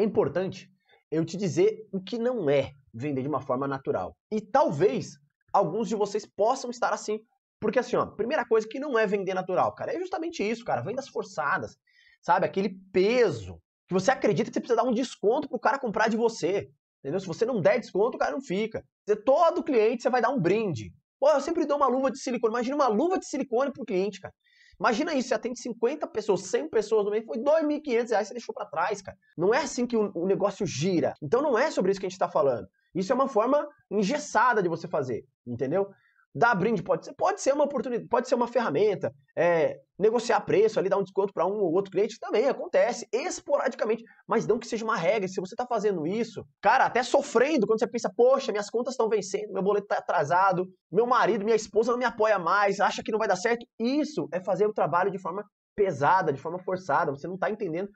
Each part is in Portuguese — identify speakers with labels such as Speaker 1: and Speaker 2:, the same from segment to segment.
Speaker 1: É importante eu te dizer o que não é vender de uma forma natural. E talvez alguns de vocês possam estar assim, porque assim, ó, primeira coisa que não é vender natural, cara, é justamente isso, cara, vendas forçadas, sabe? Aquele peso que você acredita que você precisa dar um desconto pro cara comprar de você. Entendeu? Se você não der desconto, o cara não fica. Todo cliente você vai dar um brinde. Pô, eu sempre dou uma luva de silicone. Imagina uma luva de silicone pro cliente, cara. Imagina isso, você atende 50 pessoas, 100 pessoas no mês, foi 2.500 reais que você deixou para trás, cara. Não é assim que o, o negócio gira. Então não é sobre isso que a gente está falando. Isso é uma forma engessada de você fazer, entendeu? Dar brinde pode ser, pode ser uma oportunidade, pode ser uma ferramenta. É, negociar preço, ali dar um desconto para um ou outro cliente também acontece esporadicamente, mas não que seja uma regra. Se você está fazendo isso, cara, até sofrendo quando você pensa, poxa, minhas contas estão vencendo, meu boleto está atrasado, meu marido, minha esposa não me apoia mais, acha que não vai dar certo. Isso é fazer o trabalho de forma pesada, de forma forçada. Você não está entendendo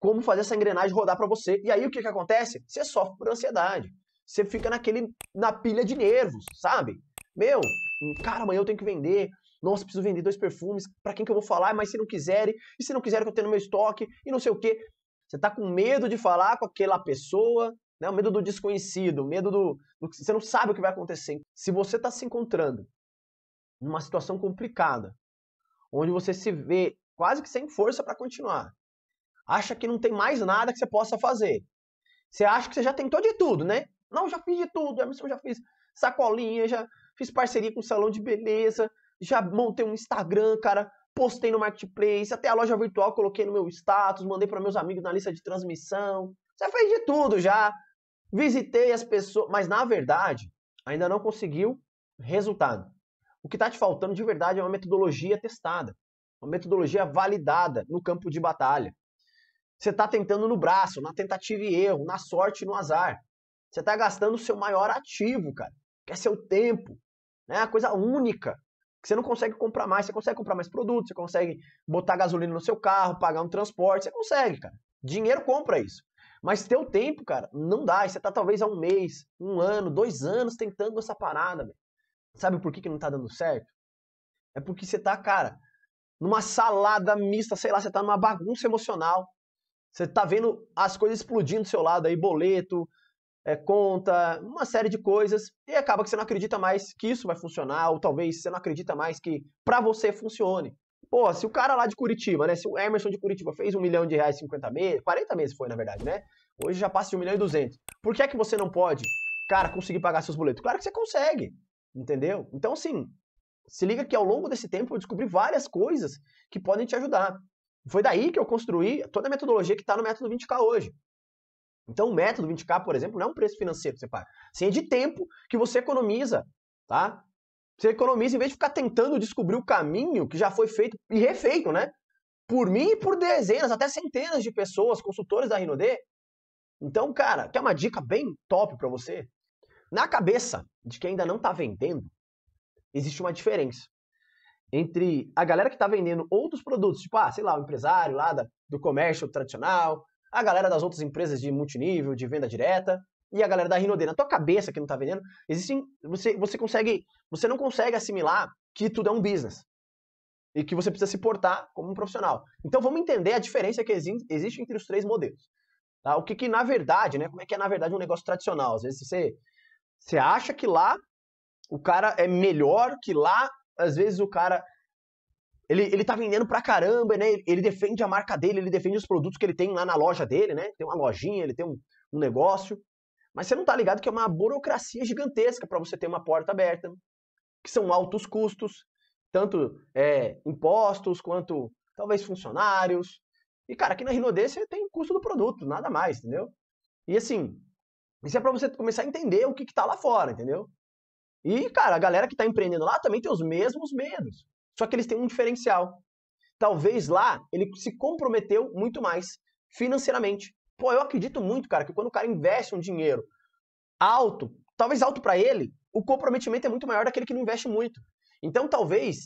Speaker 1: como fazer essa engrenagem rodar para você. E aí o que, que acontece? Você sofre por ansiedade. Você fica naquele na pilha de nervos, sabe? Meu, hum, cara, amanhã eu tenho que vender. Nossa, preciso vender dois perfumes. Para quem que eu vou falar? Mas se não quiserem, e se não quiserem que eu tenho no meu estoque, e não sei o quê. Você tá com medo de falar com aquela pessoa, né? O medo do desconhecido, o medo do, do. Você não sabe o que vai acontecer. Se você tá se encontrando numa situação complicada, onde você se vê quase que sem força para continuar, acha que não tem mais nada que você possa fazer. Você acha que você já tentou de tudo, né? Não, já fiz de tudo, eu já fiz sacolinha, já fiz parceria com um salão de beleza, já montei um Instagram, cara, postei no marketplace, até a loja virtual coloquei no meu status, mandei para meus amigos na lista de transmissão. Já fez de tudo já. Visitei as pessoas, mas na verdade, ainda não conseguiu resultado. O que está te faltando de verdade é uma metodologia testada, uma metodologia validada no campo de batalha. Você está tentando no braço, na tentativa e erro, na sorte e no azar. Você está gastando o seu maior ativo, cara, que é seu tempo né? É A coisa única que você não consegue comprar mais. Você consegue comprar mais produtos, você consegue botar gasolina no seu carro, pagar um transporte, você consegue, cara. Dinheiro compra isso. Mas teu tempo, cara, não dá. E você tá talvez há um mês, um ano, dois anos tentando essa parada, velho. Sabe por que, que não tá dando certo? É porque você tá, cara, numa salada mista, sei lá, você tá numa bagunça emocional. Você tá vendo as coisas explodindo do seu lado aí, boleto, é, conta, uma série de coisas, e acaba que você não acredita mais que isso vai funcionar, ou talvez você não acredita mais que para você funcione. Pô, se o cara lá de Curitiba, né? Se o Emerson de Curitiba fez um milhão de reais 50 meses, 40 meses foi, na verdade, né? Hoje já passa de um milhão e 200. Por que é que você não pode, cara, conseguir pagar seus boletos? Claro que você consegue, entendeu? Então, assim, se liga que ao longo desse tempo eu descobri várias coisas que podem te ajudar. Foi daí que eu construí toda a metodologia que está no método 20K hoje. Então, o método 20K, por exemplo, não é um preço financeiro que você paga. Sim, é de tempo que você economiza, tá? Você economiza em vez de ficar tentando descobrir o caminho que já foi feito e refeito, né? Por mim e por dezenas, até centenas de pessoas, consultores da RinoD. Então, cara, quer uma dica bem top para você? Na cabeça de quem ainda não tá vendendo, existe uma diferença entre a galera que tá vendendo outros produtos, tipo, ah, sei lá, o empresário lá da, do comércio tradicional, a galera das outras empresas de multinível, de venda direta, e a galera da Rinode, na tua cabeça que não tá vendendo, existem, você, você consegue, você não consegue assimilar que tudo é um business e que você precisa se portar como um profissional. Então vamos entender a diferença que existe entre os três modelos. Tá? O que, que na verdade, né, como é que é na verdade um negócio tradicional? Às vezes você, você acha que lá o cara é melhor, que lá às vezes o cara ele, ele tá vendendo pra caramba, né? Ele defende a marca dele, ele defende os produtos que ele tem lá na loja dele, né? Tem uma lojinha, ele tem um, um negócio. Mas você não tá ligado que é uma burocracia gigantesca para você ter uma porta aberta, que são altos custos, tanto é, impostos quanto talvez funcionários. E, cara, aqui na Rinode você tem custo do produto, nada mais, entendeu? E assim, isso é para você começar a entender o que, que tá lá fora, entendeu? E, cara, a galera que tá empreendendo lá também tem os mesmos medos. Só que eles têm um diferencial. Talvez lá ele se comprometeu muito mais financeiramente. Pô, eu acredito muito, cara, que quando o cara investe um dinheiro alto, talvez alto para ele, o comprometimento é muito maior daquele que não investe muito. Então, talvez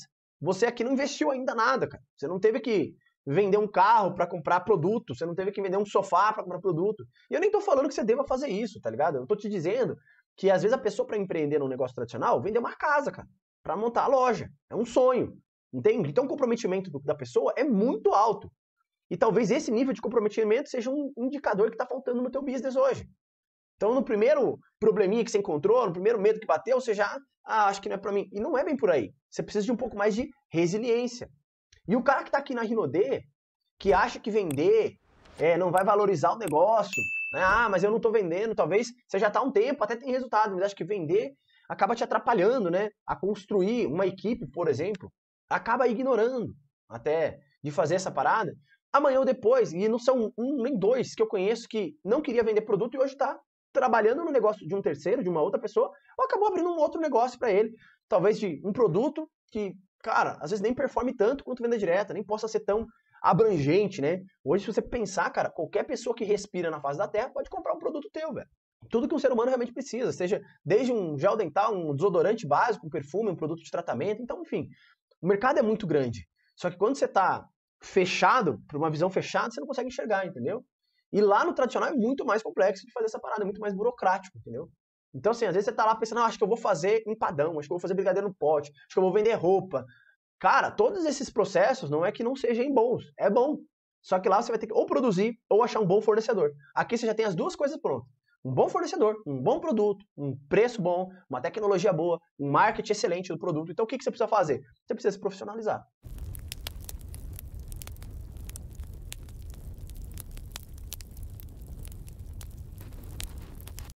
Speaker 1: você aqui não investiu ainda nada, cara. Você não teve que vender um carro para comprar produto, você não teve que vender um sofá para comprar produto. E eu nem tô falando que você deva fazer isso, tá ligado? Eu tô te dizendo que às vezes a pessoa para empreender num negócio tradicional vende uma casa, cara para montar a loja. É um sonho, entende? Então o comprometimento da pessoa é muito alto. E talvez esse nível de comprometimento seja um indicador que está faltando no teu business hoje. Então, no primeiro probleminha que você encontrou, no primeiro medo que bateu, você já, ah, acho que não é para mim. E não é bem por aí. Você precisa de um pouco mais de resiliência. E o cara que está aqui na Rinode, que acha que vender é, não vai valorizar o negócio, né? Ah, mas eu não estou vendendo, talvez você já está há um tempo, até tem resultado, mas acho que vender acaba te atrapalhando, né? A construir uma equipe, por exemplo, acaba ignorando até de fazer essa parada. Amanhã ou depois, e não são um nem dois que eu conheço que não queria vender produto e hoje está trabalhando no negócio de um terceiro, de uma outra pessoa, ou acabou abrindo um outro negócio para ele, talvez de um produto que, cara, às vezes nem performe tanto quanto venda direta, nem possa ser tão abrangente, né? Hoje, se você pensar, cara, qualquer pessoa que respira na face da Terra pode comprar um produto teu, velho. Tudo que um ser humano realmente precisa, seja desde um gel dental, um desodorante básico, um perfume, um produto de tratamento, então, enfim. O mercado é muito grande. Só que quando você está fechado, por uma visão fechada, você não consegue enxergar, entendeu? E lá no tradicional é muito mais complexo de fazer essa parada, é muito mais burocrático, entendeu? Então, assim, às vezes você tá lá pensando, ah, acho que eu vou fazer empadão, acho que eu vou fazer brigadeiro no pote, acho que eu vou vender roupa, Cara, todos esses processos não é que não sejam bons, é bom. Só que lá você vai ter que ou produzir ou achar um bom fornecedor. Aqui você já tem as duas coisas prontas. Um bom fornecedor, um bom produto, um preço bom, uma tecnologia boa, um marketing excelente do produto. Então o que você precisa fazer? Você precisa se profissionalizar.